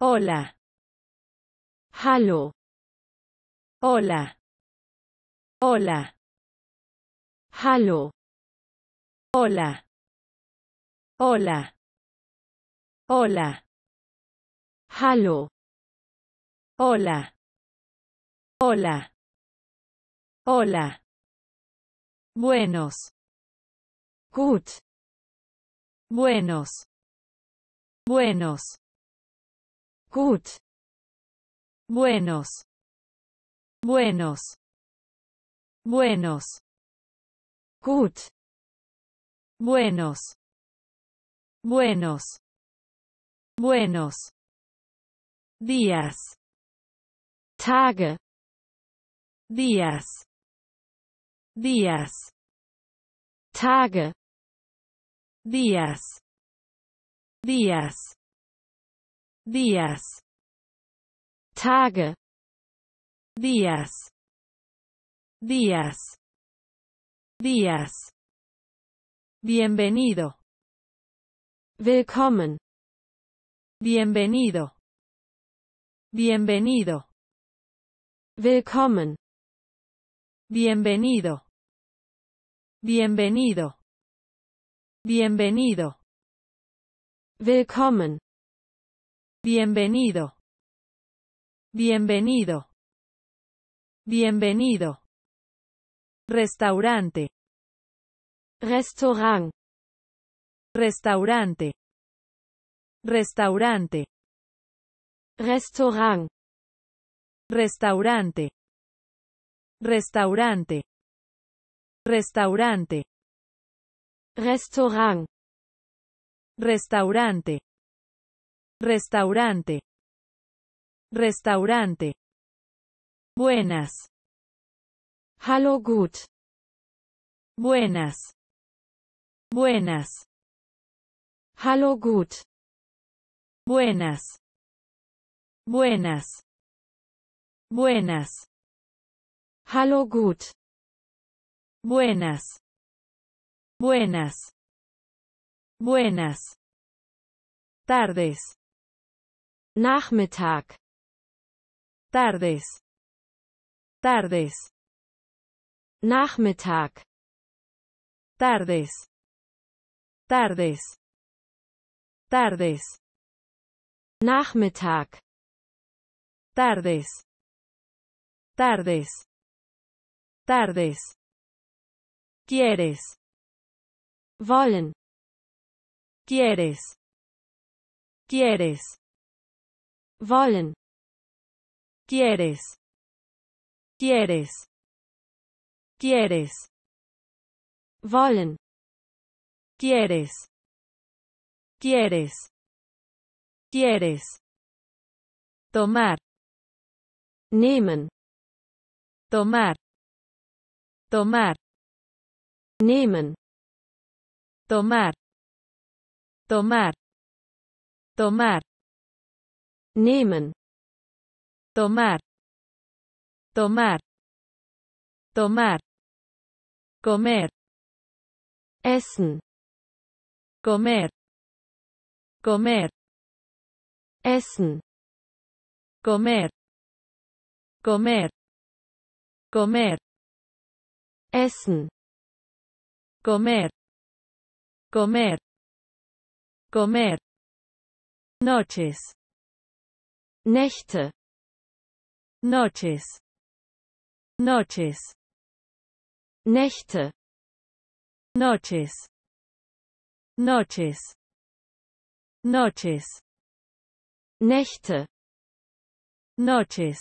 Hola. Hallo. Hola. Hola. Hallo. Hola. Hola. Hola. Hallo. Hola. Hola. Hola. Buenos. Gut. Buenos. Buenos. Gut. Buenos. Buenos. Buenos. Gut. Buenos. Buenos. Buenos. Días. Tage. Días. Días. Tage. Días. Días días, Tage, días, días, días. Bienvenido. Willkommen. Bienvenido. Bienvenido. Willkommen. Bienvenido. Bienvenido. Bienvenido. Willkommen. Bienvenido. Bienvenido. Bienvenido. Restaurante. Restaurant. Restaurante. Restaurante. Restaurant. Restaurante. Restaurante. Restaurante. Restaurant. Restaurante. Restaurante. Restaurante. Buenas. Hallo good Buenas. Buenas. Hallo good Buenas. Buenas. Buenas. Hallo good Buenas. Buenas. Buenas. Tardes. Nachmittag. Tardes. Tardes. Nachmittag. Tardes. Tardes. Tardes. Nachmittag. Tardes. Tardes. Tardes. Quieres. Wollen. Quieres. Quieres. Volen. quieres, quieres, quieres, wollen, quieres, quieres, quieres, tomar, nehmen, tomar, tomar, nehmen, tomar, tomar, tomar nehmen, tomar, tomar, tomar, comer, essen, comer, comer, essen, comer, comer, comer, essen, comer, comer, comer, noches, Nächte. Noches. Noches. Nächte. Noches. Noches. Noches. Nächte. Noches.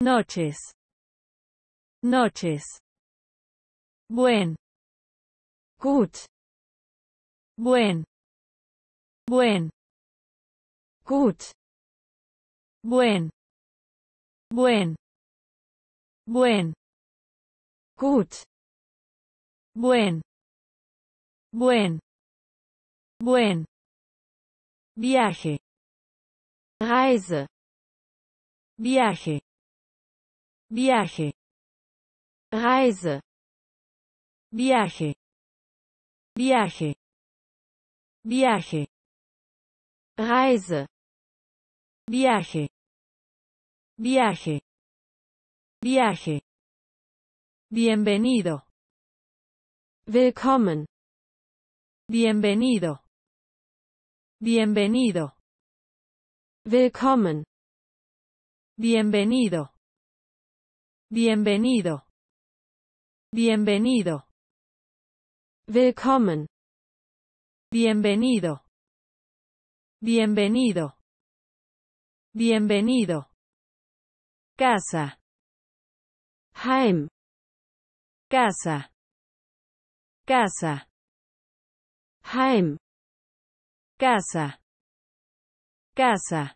Noches. Noches. Buen. Gut. Buen. Buen. Gut. Buen. Buen. Buen. Gut. Buen. Buen. Buen. Viaje. Reise. Viaje. Viaje. Reise. Viaje. Viaje. Viaje. Reise. Viaje. Viaje. Viaje. Bienvenido. Willkommen. Bienvenido. Bienvenido. Willkommen. Bienvenido. Bienvenido. Bienvenido. Willkommen. Bienvenido. Bienvenido. Bienvenido casa, Haim, casa, casa, heim casa, casa,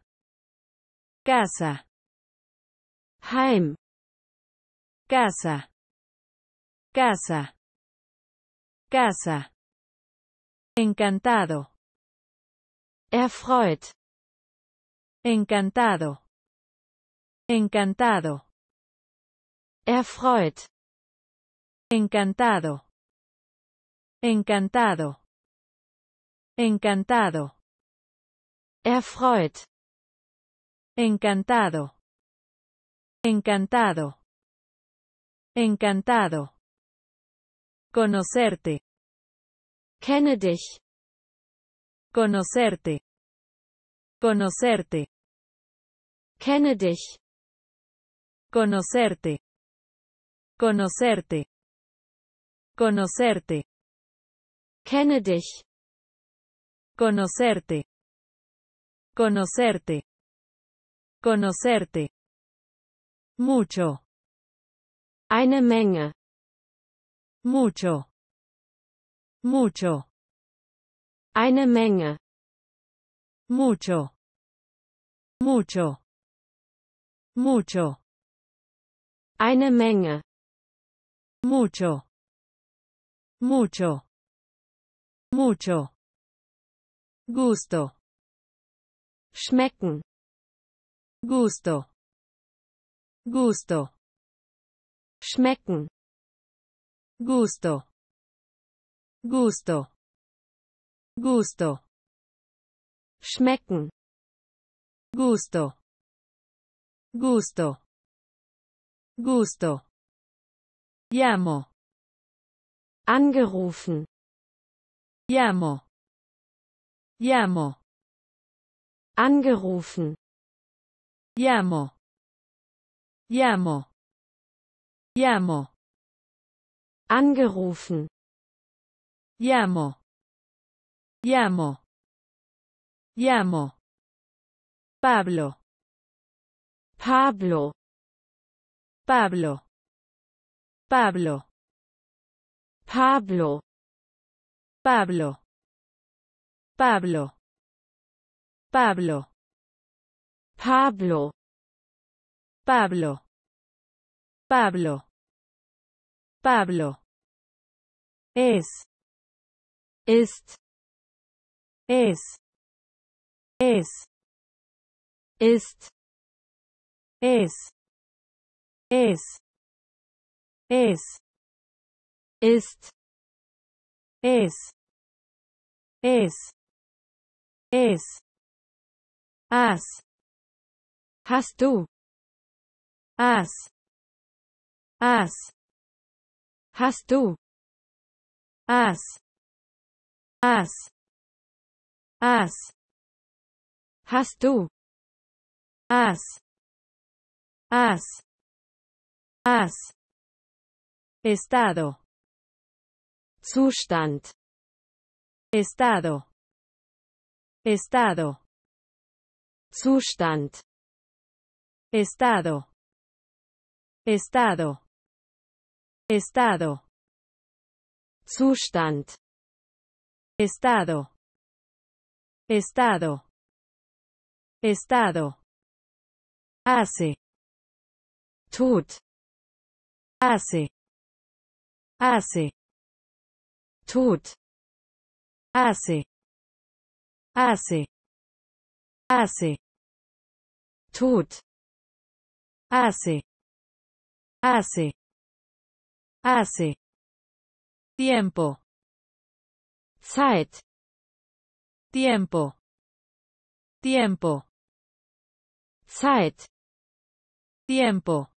casa, casa, casa, casa, encantado, erfreut, encantado, Encantado. Erfreut. Encantado. Encantado. Encantado. Erfreut. Encantado. Encantado. Encantado. Conocerte. Kennedy. Conocerte. Conocerte. Kennedy. Conocerte. Conocerte. Conocerte. Kennedy, Conocerte. Conocerte. Conocerte. Mucho. Eine Menge. Mucho. Mucho. Eine Menge. Mucho. Mucho. Mucho. Eine Menge. Mucho. Mucho. Mucho. Gusto. Schmecken. Gusto. Gusto. Schmecken. Gusto. Gusto. Gusto. Schmecken. Gusto. Gusto. Gusto. Llamo. Angerufen. Llamo. Llamo. Angerufen. Llamo. Llamo. Llamo. Angerufen. Llamo. Llamo. Llamo. Pablo. Pablo. Pablo. Pablo. Pablo. Pablo. Pablo. Pablo. Pablo. Pablo. Pablo. Pablo. Es. Ist. Es. Es. Ist. Es. Is is ist is is is as hast du as as hast du as as as hast du as as Has. Estado. sustant Estado. Estado. Zustand. Estado. Estado. Estado. Zustand. Estado. Estado. Estado. Hace. Tut hace hace tut hace hace hace tut hace hace hace tiempo Zeit tiempo tiempo Zeit tiempo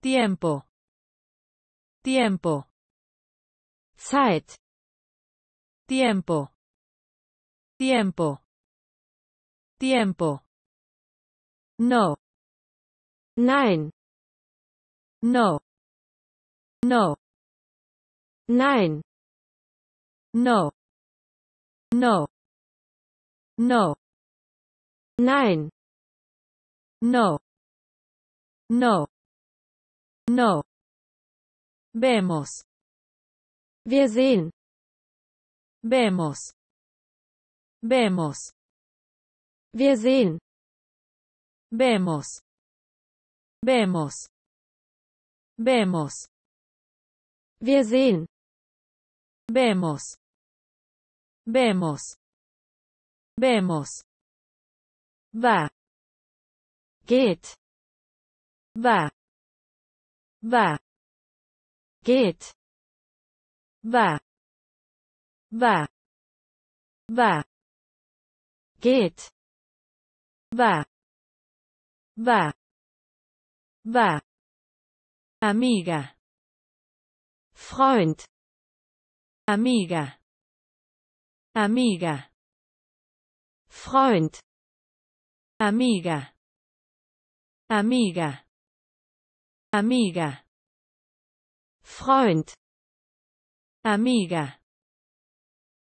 tiempo, tiempo. Zeit, tiempo, tiempo, tiempo. No, nine no, no, nine no, no, no, nein, no, no. No. Vemos. Wir sehen. Vemos. Vemos. Wir Vemos. Vemos. Vemos. Vemos. Vemos. Vemos. Va. Geht. Va. و geht و و و geht و و و amiga freund amiga amiga freund amiga amiga Amiga. Freund. Amiga.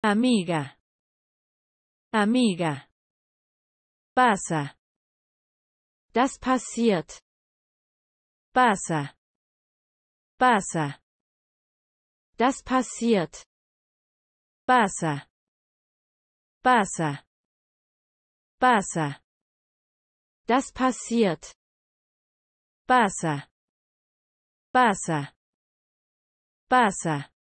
Amiga. Amiga. Pasa. Das passiert. Pasa. Pasa. Das passiert. Pasa. Pasa. Pasa. Das passiert. Pasa. Pasa. Pasa.